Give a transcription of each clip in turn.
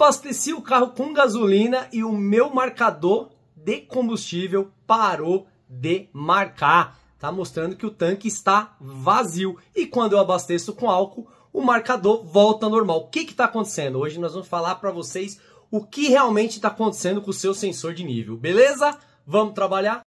abasteci o carro com gasolina e o meu marcador de combustível parou de marcar. Tá mostrando que o tanque está vazio. E quando eu abasteço com álcool, o marcador volta ao normal. O que está acontecendo? Hoje nós vamos falar para vocês o que realmente está acontecendo com o seu sensor de nível. Beleza? Vamos trabalhar?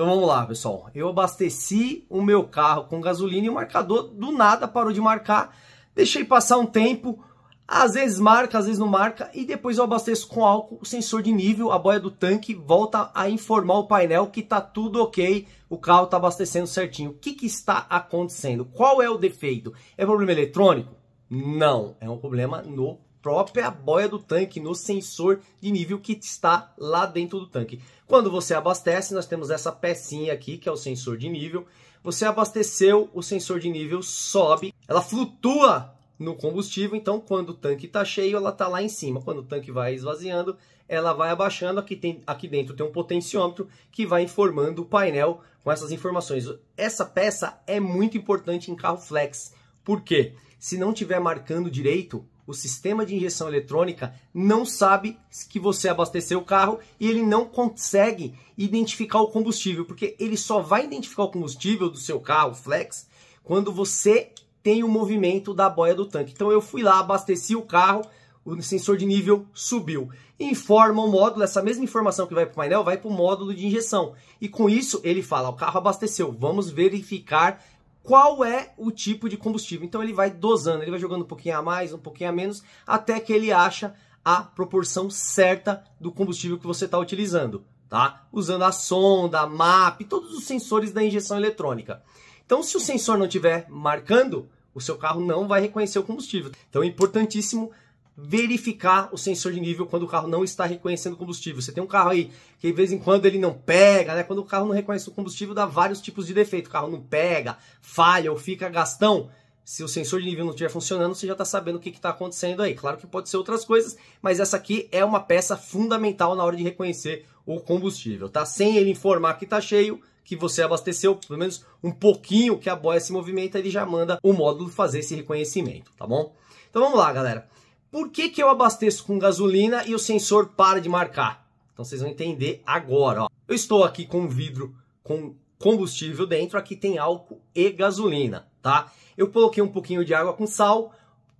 Então vamos lá, pessoal. Eu abasteci o meu carro com gasolina e o marcador do nada parou de marcar. Deixei passar um tempo, às vezes marca, às vezes não marca, e depois eu abasteço com álcool, sensor de nível, a boia do tanque volta a informar o painel que tá tudo ok, o carro tá abastecendo certinho. O que, que está acontecendo? Qual é o defeito? É problema eletrônico? Não, é um problema no própria boia do tanque, no sensor de nível que está lá dentro do tanque. Quando você abastece, nós temos essa pecinha aqui, que é o sensor de nível. Você abasteceu, o sensor de nível sobe, ela flutua no combustível, então quando o tanque está cheio, ela está lá em cima. Quando o tanque vai esvaziando, ela vai abaixando. Aqui, tem, aqui dentro tem um potenciômetro que vai informando o painel com essas informações. Essa peça é muito importante em carro flex, porque se não tiver marcando direito, o sistema de injeção eletrônica não sabe que você abasteceu o carro e ele não consegue identificar o combustível, porque ele só vai identificar o combustível do seu carro, flex, quando você tem o movimento da boia do tanque. Então eu fui lá, abasteci o carro, o sensor de nível subiu. Informa o módulo, essa mesma informação que vai para o painel vai para o módulo de injeção. E com isso ele fala: o carro abasteceu, vamos verificar qual é o tipo de combustível. Então ele vai dosando, ele vai jogando um pouquinho a mais, um pouquinho a menos, até que ele acha a proporção certa do combustível que você está utilizando, tá? Usando a sonda, a MAP, todos os sensores da injeção eletrônica. Então, se o sensor não estiver marcando, o seu carro não vai reconhecer o combustível. Então, é importantíssimo verificar o sensor de nível quando o carro não está reconhecendo combustível. Você tem um carro aí que de vez em quando ele não pega, né? Quando o carro não reconhece o combustível, dá vários tipos de defeito. O carro não pega, falha ou fica gastão. Se o sensor de nível não estiver funcionando, você já está sabendo o que está acontecendo aí. Claro que pode ser outras coisas, mas essa aqui é uma peça fundamental na hora de reconhecer o combustível, tá? Sem ele informar que está cheio, que você abasteceu, pelo menos um pouquinho que a boia se movimenta, ele já manda o módulo fazer esse reconhecimento, tá bom? Então vamos lá, galera. Por que, que eu abasteço com gasolina e o sensor para de marcar? Então vocês vão entender agora. Ó. Eu estou aqui com um vidro com combustível dentro, aqui tem álcool e gasolina, tá? Eu coloquei um pouquinho de água com sal,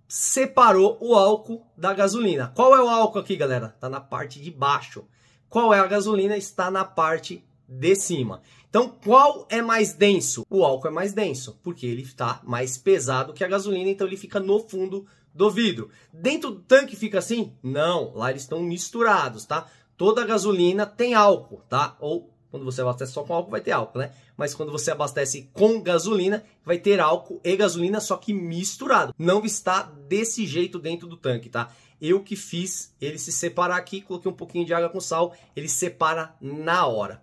separou o álcool da gasolina. Qual é o álcool aqui, galera? Está na parte de baixo. Qual é a gasolina? Está na parte de cima. Então, qual é mais denso? O álcool é mais denso, porque ele está mais pesado que a gasolina, então ele fica no fundo do vidro Dentro do tanque fica assim? Não, lá eles estão misturados, tá? Toda gasolina tem álcool, tá? Ou quando você abastece só com álcool, vai ter álcool, né? Mas quando você abastece com gasolina, vai ter álcool e gasolina, só que misturado. Não está desse jeito dentro do tanque, tá? Eu que fiz ele se separar aqui, coloquei um pouquinho de água com sal, ele separa na hora.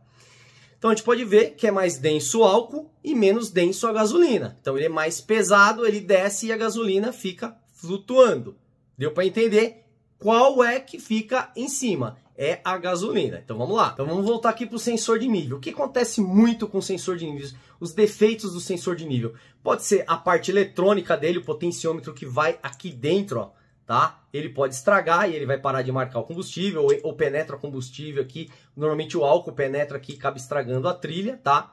Então a gente pode ver que é mais denso o álcool e menos denso a gasolina. Então ele é mais pesado, ele desce e a gasolina fica flutuando. Deu para entender qual é que fica em cima? É a gasolina. Então vamos lá. Então vamos voltar aqui para o sensor de nível. O que acontece muito com o sensor de nível? Os defeitos do sensor de nível. Pode ser a parte eletrônica dele, o potenciômetro que vai aqui dentro, ó, tá? Ele pode estragar e ele vai parar de marcar o combustível ou, ou penetra combustível aqui. Normalmente o álcool penetra aqui e acaba estragando a trilha, tá?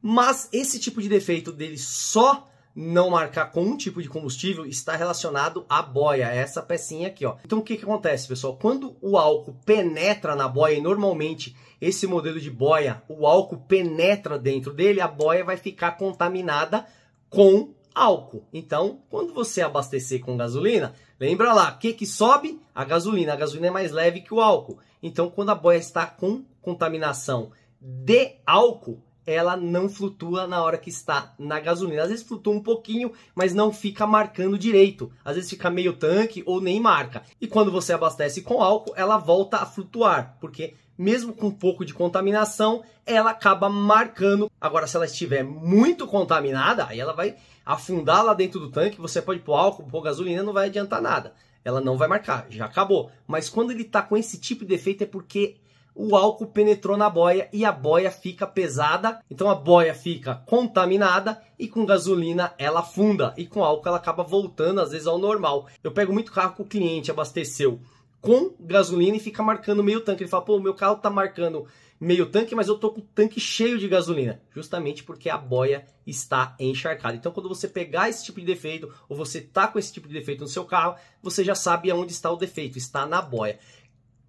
Mas esse tipo de defeito dele só não marcar com um tipo de combustível está relacionado à boia, é essa pecinha aqui, ó. Então o que, que acontece, pessoal? Quando o álcool penetra na boia, e normalmente esse modelo de boia, o álcool penetra dentro dele, a boia vai ficar contaminada com álcool. Então, quando você abastecer com gasolina, lembra lá, o que, que sobe? A gasolina. A gasolina é mais leve que o álcool. Então, quando a boia está com contaminação de álcool, ela não flutua na hora que está na gasolina. Às vezes flutua um pouquinho, mas não fica marcando direito. Às vezes fica meio tanque ou nem marca. E quando você abastece com álcool, ela volta a flutuar, porque mesmo com um pouco de contaminação, ela acaba marcando. Agora, se ela estiver muito contaminada, aí ela vai afundar lá dentro do tanque. Você pode pôr álcool, pôr gasolina, não vai adiantar nada. Ela não vai marcar, já acabou. Mas quando ele está com esse tipo de defeito é porque o álcool penetrou na boia e a boia fica pesada. Então a boia fica contaminada e com gasolina ela afunda e com álcool ela acaba voltando às vezes ao normal. Eu pego muito carro que o cliente abasteceu com gasolina e fica marcando meio tanque. Ele fala: "Pô, meu carro tá marcando meio tanque, mas eu tô com o tanque cheio de gasolina", justamente porque a boia está encharcada. Então, quando você pegar esse tipo de defeito ou você tá com esse tipo de defeito no seu carro, você já sabe aonde está o defeito, está na boia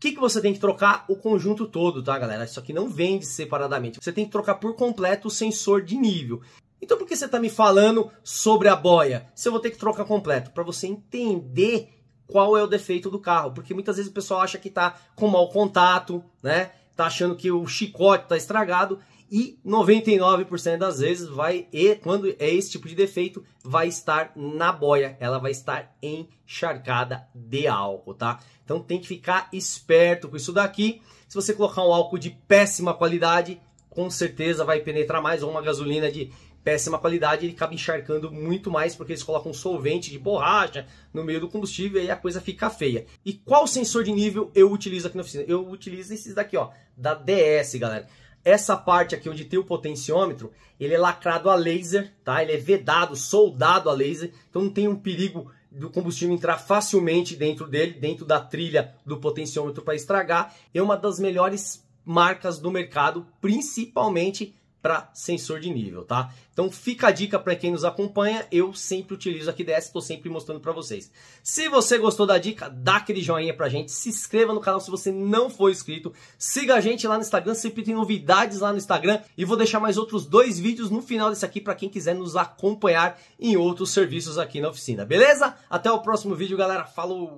que, que você tem que trocar? O conjunto todo, tá, galera? Isso aqui não vende separadamente. Você tem que trocar por completo o sensor de nível. Então por que você está me falando sobre a boia? Se eu vou ter que trocar completo? Para você entender qual é o defeito do carro. Porque muitas vezes o pessoal acha que está com mau contato, né? tá achando que o chicote tá estragado e 99% das vezes vai e quando é esse tipo de defeito vai estar na boia, ela vai estar encharcada de álcool, tá? Então tem que ficar esperto com isso daqui. Se você colocar um álcool de péssima qualidade, com certeza vai penetrar mais ou uma gasolina de péssima qualidade, ele acaba encharcando muito mais porque eles colocam solvente de borracha no meio do combustível e a coisa fica feia. E qual sensor de nível eu utilizo aqui na oficina? Eu utilizo esses daqui, ó, da DS, galera. Essa parte aqui onde tem o potenciômetro, ele é lacrado a laser, tá? Ele é vedado, soldado a laser, então não tem um perigo do combustível entrar facilmente dentro dele, dentro da trilha do potenciômetro para estragar. É uma das melhores marcas do mercado, principalmente para sensor de nível, tá? Então fica a dica para quem nos acompanha, eu sempre utilizo a QDS, estou sempre mostrando para vocês. Se você gostou da dica, dá aquele joinha a gente, se inscreva no canal se você não for inscrito, siga a gente lá no Instagram, sempre tem novidades lá no Instagram e vou deixar mais outros dois vídeos no final desse aqui para quem quiser nos acompanhar em outros serviços aqui na oficina, beleza? Até o próximo vídeo, galera. Falou!